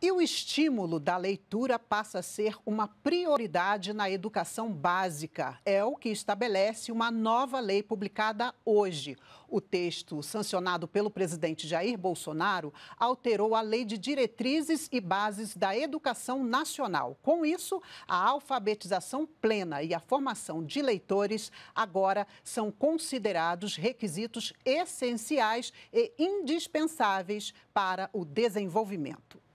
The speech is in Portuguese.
E o estímulo da leitura passa a ser uma prioridade na educação básica. É o que estabelece uma nova lei publicada hoje. O texto, sancionado pelo presidente Jair Bolsonaro, alterou a Lei de Diretrizes e Bases da Educação Nacional. Com isso, a alfabetização plena e a formação de leitores agora são considerados requisitos essenciais e indispensáveis para o desenvolvimento.